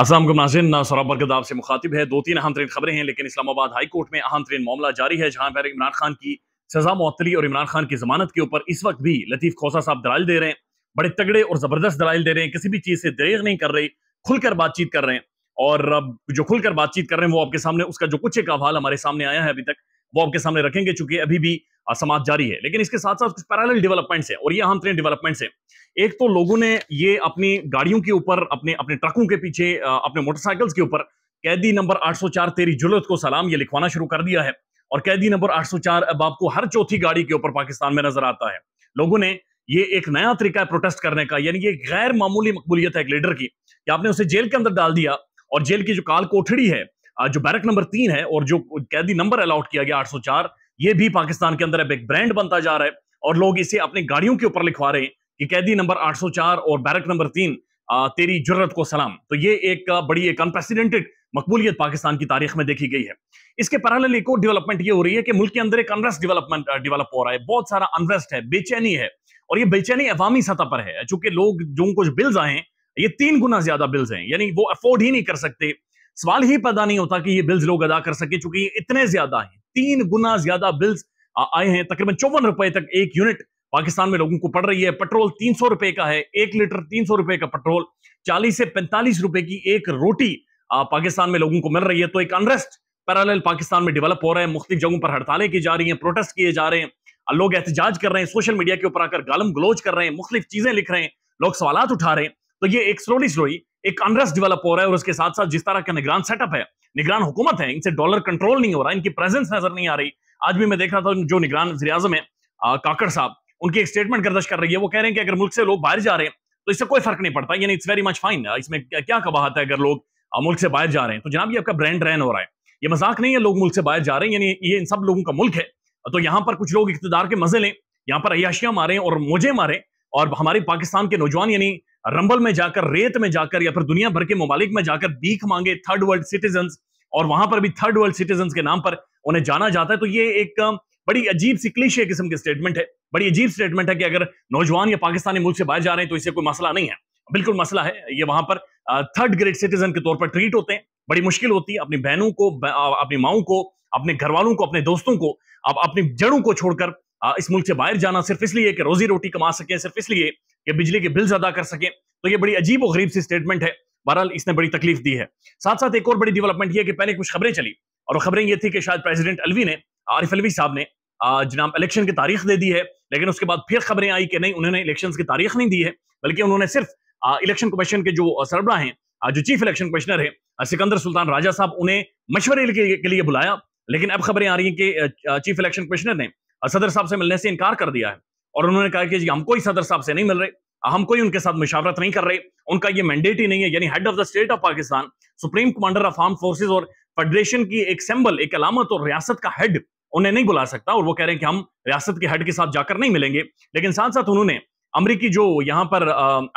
असम के नाजिन सौरभ बरगद आपसे मुखातिब है दो तीन अहम तरीन खबरें हैं लेकिन इस्लामाबाद हाई कोर्ट में अहम तरीन मामला जारी है जहां पर इमरान खान की सजा मअतली और इमरान खान की जमानत के ऊपर इस वक्त भी लतीफ़ खोसा साहब दलाल दे रहे हैं बड़े तगड़े और ज़बरदस्त दलाल दे रहे हैं किसी भी चीज़ से दरेग नहीं कर रही खुलकर बातचीत कर रहे हैं और जो खुलकर बातचीत कर रहे हैं वो आपके सामने उसका जो कुछ एक अवाल हमारे सामने आया है अभी तक वो आपके सामने रखेंगे चूंकि अभी भी समाज जारी है लेकिन इसके साथ साथ कुछ पैरेलल डेवलपमेंट्स है और ये अहम तीन डेवलपमेंट्स है एक तो लोगों ने ये अपनी गाड़ियों के ऊपर अपने अपने ट्रकों के पीछे अपने मोटरसाइकिल्स के ऊपर कैदी नंबर 804 तेरी जुलत को सलाम ये लिखवाना शुरू कर दिया है और कैदी नंबर 804 अब आपको हर चौथी गाड़ी के ऊपर पाकिस्तान में नजर आता है लोगों ने ये एक नया तरीका है प्रोटेस्ट करने का यानी ये गैर मामूली मकबूलियत है एक लीडर की कि आपने उसे जेल के अंदर डाल दिया और जेल की जो काल कोठड़ी है जो बैरक नंबर तीन है और जो कैदी नंबर अलाउट किया गया 804 ये भी पाकिस्तान के अंदर अब एक ब्रांड बनता जा रहा है और लोग इसे अपनी गाड़ियों के ऊपर लिखवा रहे हैं कि कैदी नंबर 804 और बैरक नंबर तीन तेरी जरूरत को सलाम तो ये एक बड़ी एक अनप्रेसिडेंटेड मकबूलियत पाकिस्तान की तारीख में देखी गई है इसके पैरल एक और डेवलपमेंट ये हो रही है कि मुल्क के अंदर एक अनरेस्ट डेवलपमेंट डेवलप हो रहा है बहुत सारा अनरेस्ट है बेचैनी है और ये बेचैनी अवामी सतह पर है चूंकि लोग जो कुछ बिल्स आए हैं ये तीन गुना ज्यादा बिल्स हैं यानी वो अफोर्ड ही नहीं कर सकते सवाल ही पैदा नहीं होता कि ये बिल्स लोग अदा कर सके चूंकि ये इतने ज्यादा हैं तीन गुना ज्यादा बिल्स आए हैं तकरीबन चौवन रुपए तक एक यूनिट पाकिस्तान में लोगों को पड़ रही है पेट्रोल तीन सौ रुपए का है एक लीटर तीन सौ रुपए का पेट्रोल चालीस से पैंतालीस रुपए की एक रोटी पाकिस्तान में लोगों को मिल रही है तो एक अनरेस्ट पैराल पाकिस्तान में डेवलप हो रहा है मुख्तु जगहों पर हड़तालें की जा रही हैं प्रोटेस्ट किए जा रहे हैं लोग एहतजाज कर रहे हैं सोशल मीडिया के ऊपर आकर गालम ग्लोज कर रहे हैं मुख्तलिफ चीजें लिख रहे हैं लोग सवाल उठा रहे हैं तो ये एक स्लोली स्लोई एक अनरस डेवलप हो रहा है और उसके साथ साथ जिस तरह का निगरान सेटअप है निगरान हुकूमत है इनसे डॉलर कंट्रोल नहीं हो रहा इनकी प्रेजेंस नजर नहीं आ रही आज भी मैं देख रहा था जो निगरान वजी अजम है काकड़ साहब उनकी एक स्टेटमेंट गर्दश कर रही है वो कह रहे हैं कि अगर मुल्क से लोग बाहर जा रहे हैं तो इससे कोई फर्क नहीं पड़ता यानी इट्स वेरी मच फाइन इसमें क्या कबाहत है अगर लोग मुल्क से बाहर जा रहे हैं तो जनाब ये आपका ब्रांड रैन हो रहा है ये मजाक नहीं है लोग मुल्क से बाहर जा रहे हैं यानी ये इन सब लोगों का मुल्क है तो यहाँ पर कुछ लोग इकतदार के मजे लें यहाँ पर अयाशियां मारें और मोजे मारें और हमारे पाकिस्तान के नौजवान यानी रंबल में जाकर रेत में जाकर या फिर दुनिया भर के ममालिक में जाकर भीख मांगे थर्ड वर्ल्ड सिटीजन और वहां पर भी थर्ड वर्ल्ड सिटीजन के नाम पर उन्हें जाना जाता है तो ये एक बड़ी अजीब सी क्लिशे किस्म के स्टेटमेंट है बड़ी अजीब स्टेटमेंट है कि अगर नौजवान या पाकिस्तानी मुल्क से बाहर जा रहे हैं तो इसे कोई मसला नहीं है बिल्कुल मसला है ये वहां पर थर्ड ग्रेड सिटीजन के तौर पर ट्रीट होते हैं बड़ी मुश्किल होती है अपनी बहनों को अपनी माओ को अपने घर वालों को अपने दोस्तों को अपनी जड़ों को छोड़कर इस मुल्क से बाहर जाना सिर्फ इसलिए कि रोजी रोटी कमा सकें सिर्फ इसलिए कि बिजली के बिल्स अदा कर सकें तो ये बड़ी अजीब और गरीब सी स्टेटमेंट है बहरहाल इसने बड़ी तकलीफ दी है साथ साथ एक और बड़ी डेवलपमेंट यह कि पहले कुछ खबरें चली और खबरें ये थी कि शायद प्रेसिडेंट अलवी ने आरिफ अलवी साहब ने जनाब इलेक्शन की तारीख दे दी है लेकिन उसके बाद फिर खबरें आई कि नहीं उन्होंने इलेक्शन की तारीख नहीं दी है बल्कि उन्होंने सिर्फ इलेक्शन कमीशन के जो सरबरा हैं जो चीफ इलेक्शन कमिश्नर है सिकंदर सुल्तान राजा साहब उन्हें मशवरे के लिए बुलाया लेकिन अब खबरें आ रही हैं कि चीफ इलेक्शन कमिश्नर ने सदर साहब से मिलने से इनकार कर दिया है और उन्होंने कहा कि जी हम कोई सदर साहब से नहीं मिल रहे हम कोई उनके साथ मुशावरत नहीं कर रहे उनका ये मैंडेट ही नहीं है यानी head of the state of Pakistan supreme commander of arm forces और फेडरेशन की एक सिंबल एक अलामत और रियासत का हेड उन्हें नहीं बुला सकता और वो कह रहे हैं कि हम रियासत के हेड के साथ जाकर नहीं मिलेंगे लेकिन साथ साथ उन्होंने अमरीकी जो यहाँ पर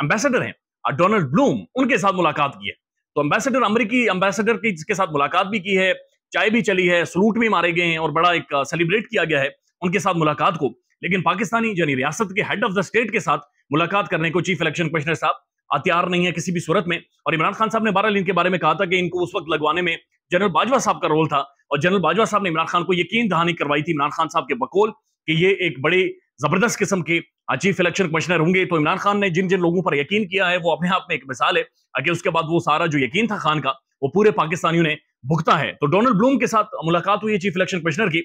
एम्बेसडर हैं डोनाल्ड ब्लूम उनके साथ मुलाकात की है तो एम्बेसडर अमरीकी अम्बेसडर के साथ मुलाकात भी की है चाय भी चली है सलूट भी मारे गए हैं और बड़ा एक सेलिब्रेट किया गया है उनके साथ मुलाकात को लेकिन पाकिस्तानी यानी रियासत के हेड ऑफ द स्टेट के साथ मुलाकात करने को चीफ इलेक्शन कमिश्नर साहब हथियार नहीं है किसी भी सूरत में और इमरान खान साहब ने बहरहाल इनके बारे में कहा था कि इनको उस वक्त लगवाने में जनरल बाजवा साहब का रोल था और जनरल बाजवा साहब ने इमरान खान को यकीन दहानी करवाई थी इमरान खान साहब के बकोल कि ये एक बड़े जबरदस्त किस्म के चीफ इलेक्शन कमिश्नर होंगे तो इमरान खान ने जिन जिन लोगों पर यकीन किया है वो अपने आप में एक मिसाल है कि उसके बाद वो सारा जो यकीन था खान का वो पूरे पाकिस्तानियों ने भुगता है तो डोनाल्ड ब्लूम के साथ मुलाकात हुई है चीफ इलेक्शन कमिश्नर की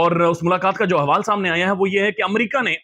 और उस मुलाकात का जो हवाल सामने आया है वो ये है कि अमरीका ने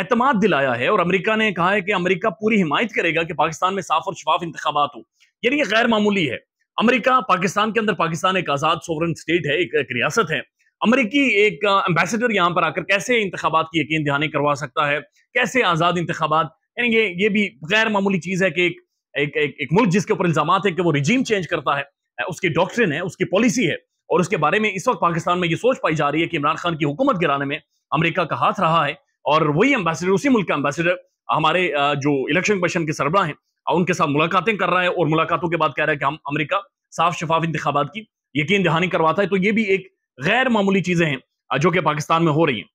एतमाद दिलाया है और अमरीका ने कहा है कि अमरीका पूरी हिमायत करेगा कि पाकिस्तान में साफ और शफाफ इंतबात हो यानी ये गैर मामूली है अमरीका पाकिस्तान के अंदर पाकिस्तान एक आज़ाद सोवरन स्टेट है एक, एक रियासत है अमरीकी एक एम्बेसडर यहाँ पर आकर कैसे इंतबात की यकीन दहानी करवा सकता है कैसे आज़ाद इंतबात यानी ये ये भी गैर मामूली चीज़ है कि एक एक, एक, एक मुल्क जिसके ऊपर इल्जाम है कि वो रिजीम चेंज करता है उसकी डॉक्ट्रिन है उसकी पॉलिसी है और उसके बारे में इस वक्त पाकिस्तान में ये सोच पाई जा रही है कि इमरान खान की हुकूमत गिराने में अमेरिका का हाथ रहा है और वही एम्बेसडर उसी मुल्क का एम्बेसडर हमारे जो इलेक्शन कमीशन के सरबरा हैं उनके साथ मुलाकातें कर रहा है और मुलाकातों के बाद कह रहा है कि हम अमरीका साफ शफाफ इंतबात की यकीन दहानी करवाता है तो ये भी एक गैर मामूली चीजें हैं जो कि पाकिस्तान में हो रही हैं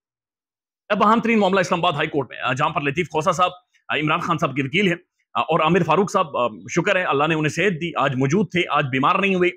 अब अहम तरीन मामला इस्लामाबाद हाईकोर्ट में जहां पर लतीफ खोसा साहब इमरान खान साहब के वकील हैं और आमिर फारूक साहब शुक्र है अल्लाह ने उन्हें सेहत दी आज मौजूद थे आज बीमार नहीं हुए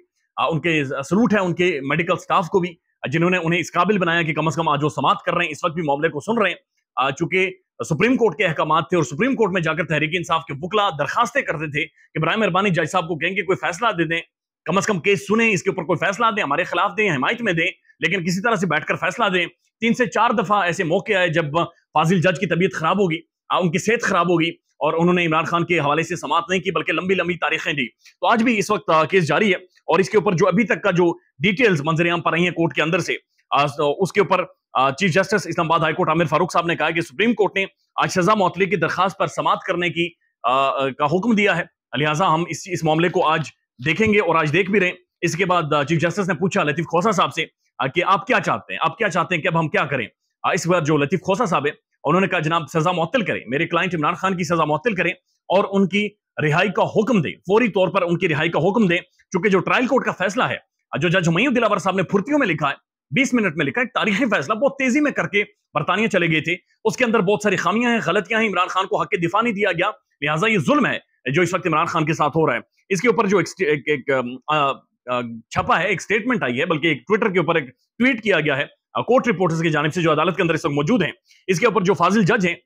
उनके सलूट है उनके मेडिकल स्टाफ को भी जिन्होंने उन्हें इस काबिल बनाया कि कम अज कम आज वो समाप्त कर रहे हैं इस वक्त भी मामले को सुन रहे हैं चूंकि सुप्रीम कोर्ट के अहकाम थे और सुप्रीम कोर्ट में जाकर तहरीक इंसाफ के बुकला दरखास्तें करते थे कि बरए मेहरबानी जज साहब को कहेंगे कोई फैसला दे दें कम अज कम केस सुने इसके ऊपर कोई फैसला दें हमारे खिलाफ दें हिमात में दें लेकिन किसी तरह से बैठकर फैसला दें तीन से चार दफा ऐसे मौके आए जब फाजिल जज की तबीयत खराब होगी उनकी सेहत खराब होगी और उन्होंने इमरान खान के हवाले से समाप्त नहीं की बल्कि लंबी लंबी तारीखें दी तो आज भी इस वक्त केस जारी है और इसके ऊपर जो अभी तक का जो डिटेल्स मंजर आम पर रही है कोर्ट के अंदर से तो उसके ऊपर chief justice Islamabad high court Aamir Farooq साहब ने कहा कि सुप्रीम कोर्ट ने आज सजा मौतली की दरखास्त पर समाप्त करने की आ, का हुक्म दिया है लिहाजा हम इस इस मामले को आज देखेंगे और आज देख भी रहे इसके बाद चीफ जस्टिस ने पूछा लतीफ खोसा साहब से कि आप क्या चाहते हैं आप क्या चाहते हैं कि अब हम क्या करें इस बार जो लतीफ खोसा साहब है और उन्होंने कहा जनाब सजा मुअत्तल करें मेरे क्लाइंट इमरान खान की सजा मुअत्तल करें और उनकी रिहाई का हुक्म दें फौरी तौर पर उनकी रिहाई का हुक्म दें चूंकि जो ट्रायल कोर्ट का फैसला है जो जज हुमयूं दिलावर साहब ने फुर्तियों में लिखा है बीस मिनट में लिखा है तारीखी फैसला बहुत तेजी में करके बरतानिया चले गए थे उसके अंदर बहुत सारी खामियां हैं गलतियां हैं इमरान खान को हक दिफा नहीं दिया गया लिहाजा ये जुल्म है जो इस वक्त इमरान खान के साथ हो रहा है इसके ऊपर जो एक, छपा है एक स्टेटमेंट आई है बल्कि एक ट्विटर के ऊपर एक ट्वीट किया गया है कोर्ट रिपोर्टर्स की जानब से जो अदालत के अंदर इस वक्त मौजूद हैं इसके ऊपर जो फाजिल जज हैं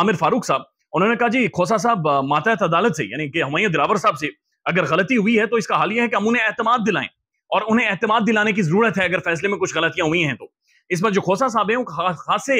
आमिर फारूक साहब उन्होंने कहा जी खोसा साहब मातहत अदालत से यानी कि हमाय दिलावर साहब से अगर गलती हुई है तो इसका हाल यह है कि हम उन्हें अहतमाद दिलाएं और उन्हें अहतमाद दिलाने की जरूरत है अगर फैसले में कुछ गलतियां हुई हैं तो इस पर जो खोसा साहब हैं खासे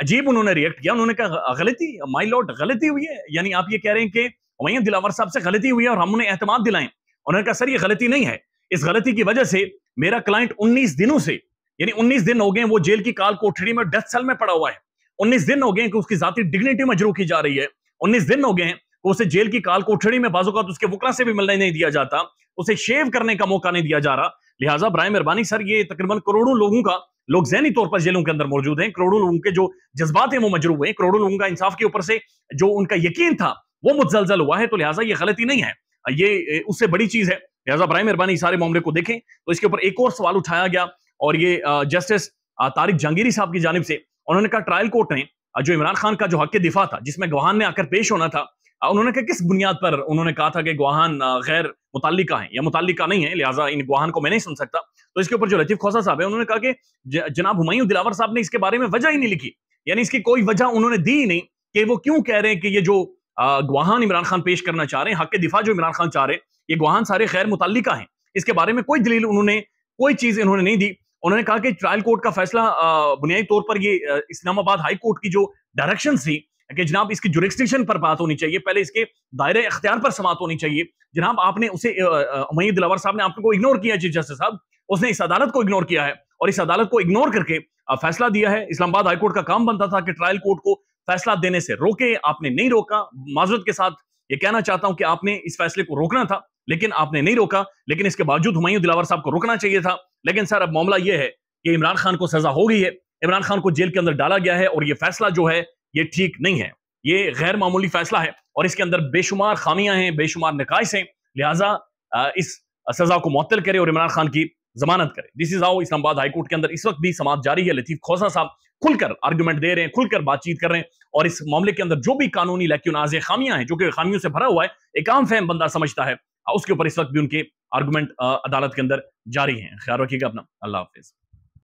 अजीब उन्होंने रिएक्ट किया उन्होंने कहा गलती माई लॉट गलती हुई है यानी आप ये कह रहे हैं कि हमाय दिलावर साहब से गलती हुई है और हम उन्हें अहतमाद दिलाएं उन्होंने कहा सर ये गलती नहीं है इस गलती की वजह से मेरा क्लाइंट उन्नीस दिनों से यानी उन्नीस दिन हो गए वो जेल की काल कोठरी में डेथ सेल में पड़ा हुआ है उन्नीस दिन हो गए कि उसकी जाती डिग्निटी जरूर की जा रही है उन्नीस दिन हो गए उसे जेल की काल कोठरी में बाजूकात तो उसके वकला से भी मिलने नहीं दिया जाता उसे शेव करने का मौका नहीं दिया जा रहा लिहाजा ब्राय मेहरबानी सर ये तकरीबन करोड़ों लोगों का लोग जहनी तौर पर जेलों के अंदर मौजूद हैं करोड़ों लोगों के जो जज्बात हैं वो मजरू हैं करोड़ों लोगों का इंसाफ के ऊपर से जो उनका यकीन था वो मुतजलजल हुआ है तो लिहाजा ये गलती नहीं है ये उससे बड़ी चीज है लिहाजा ब्राय मेहरबानी सारे मामले को देखें तो इसके ऊपर एक और सवाल उठाया गया और ये जस्टिस तारिक जहांगीरी साहब की जानब से उन्होंने कहा ट्रायल कोर्ट ने जो इमरान खान का जो हक दिफा था जिसमें गवाहान ने आकर पेश होना था उन्होंने कहा किस बुनियाद पर उन्होंने कहा था कि गवाहान गैर मुतल है या मुतलिका नहीं है लिहाजा इन गवाहान को मैं नहीं सुन सकता तो इसके ऊपर जो लतीफ खोसा साहब है उन्होंने कहा कि जनाब हुमायूं दिलावर साहब ने इसके बारे में वजह ही नहीं लिखी यानी इसकी कोई वजह उन्होंने दी ही नहीं कि वो क्यों कह रहे हैं कि ये जो गवाहान इमरान खान पेश करना चाह रहे हैं हक दिफा जो इमरान खान चाह रहे हैं ये गवाहान सारे गैर मुतलिका हैं इसके बारे में कोई दलील उन्होंने कोई चीज इन्होंने नहीं दी उन्होंने कहा कि ट्रायल कोर्ट का फैसला बुनियादी तौर पर ये इस्लामाबाद हाई कोर्ट की जो डायरेक्शन थी कि जनाब इसकी जुरिस्डिक्शन पर बात होनी चाहिए पहले इसके दायरे अख्तियार पर समाप्त होनी चाहिए जनाब आपने उसे मई दिलावर साहब ने आपको इग्नोर किया चीफ जस्टिस साहब उसने इस अदालत को इग्नोर किया है और इस अदालत को इग्नोर करके फैसला दिया है इस्लामाबाद हाईकोर्ट का काम बनता था कि ट्रायल कोर्ट को फैसला देने से रोके आपने नहीं रोका माजरत के साथ ये कहना चाहता हूं कि आपने इस फैसले को रोकना था लेकिन आपने नहीं रोका लेकिन इसके बावजूद हुमायूं दिलावर साहब को रोकना चाहिए था लेकिन सर अब मामला यह है कि इमरान खान को सजा हो गई है इमरान खान को जेल के अंदर डाला गया है और यह फैसला जो है ये ठीक नहीं है ये गैर मामूली फैसला है और इसके अंदर बेशुमार खामियां हैं बेशुमार नकाइश हैं लिहाजा इस सजा को मुअत्तल करे और इमरान खान की जमानत करे this is how Islamabad high court के अंदर इस वक्त भी समाप्त जारी है लतीफ खोसा साहब खुलकर आर्ग्यूमेंट दे रहे हैं खुलकर बातचीत कर रहे हैं और इस मामले के अंदर जो भी कानूनी लेकिन खामियां हैं जो कि खामियों से भरा हुआ है एक आम फैम बंदा समझता है उसके ऊपर इस वक्त भी उनके आर्गूमेंट uh, अदालत के अंदर जारी है ख्याल रखिएगा अपना अल्लाह हाफिज़